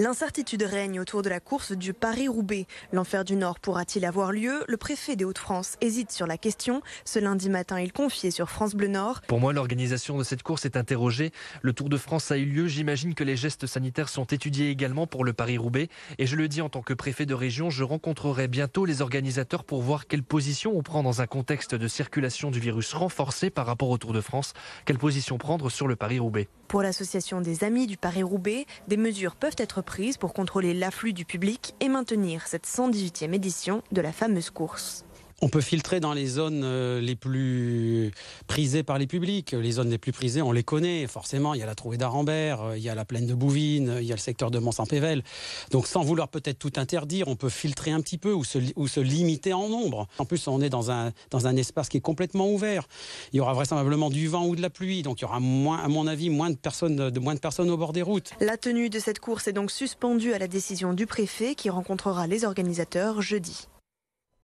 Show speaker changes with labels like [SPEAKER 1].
[SPEAKER 1] L'incertitude règne autour de la course du Paris-Roubaix. L'enfer du Nord pourra-t-il avoir lieu Le préfet des Hauts-de-France hésite sur la question. Ce lundi matin, il confiait sur France Bleu Nord.
[SPEAKER 2] Pour moi, l'organisation de cette course est interrogée. Le Tour de France a eu lieu. J'imagine que les gestes sanitaires sont étudiés également pour le Paris-Roubaix. Et je le dis en tant que préfet de région, je rencontrerai bientôt les organisateurs pour voir quelle position on prend dans un contexte de circulation du virus renforcé par rapport au Tour de France. Quelle position prendre sur le Paris-Roubaix
[SPEAKER 1] pour l'association des Amis du Paris-Roubaix, des mesures peuvent être prises pour contrôler l'afflux du public et maintenir cette 118e édition de la fameuse
[SPEAKER 3] course. On peut filtrer dans les zones euh, les plus prisées par les publics. Les zones les plus prisées, on les connaît forcément. Il y a la Trouée d'Arambert, euh, il y a la plaine de Bouvines, il y a le secteur de Mont-Saint-Pével. Donc sans vouloir peut-être tout interdire, on peut filtrer un petit peu ou se, limiter en nombre. En plus, on est dans un, dans un espace qui est complètement ouvert. Il y aura vraisemblablement du vent ou de la pluie, donc il y aura moins, à mon avis moins de personnes, de moins de personnes au bord des routes. La tenue de cette course est donc
[SPEAKER 1] suspendue à la décision du préfet qui rencontrera les organisateurs jeudi.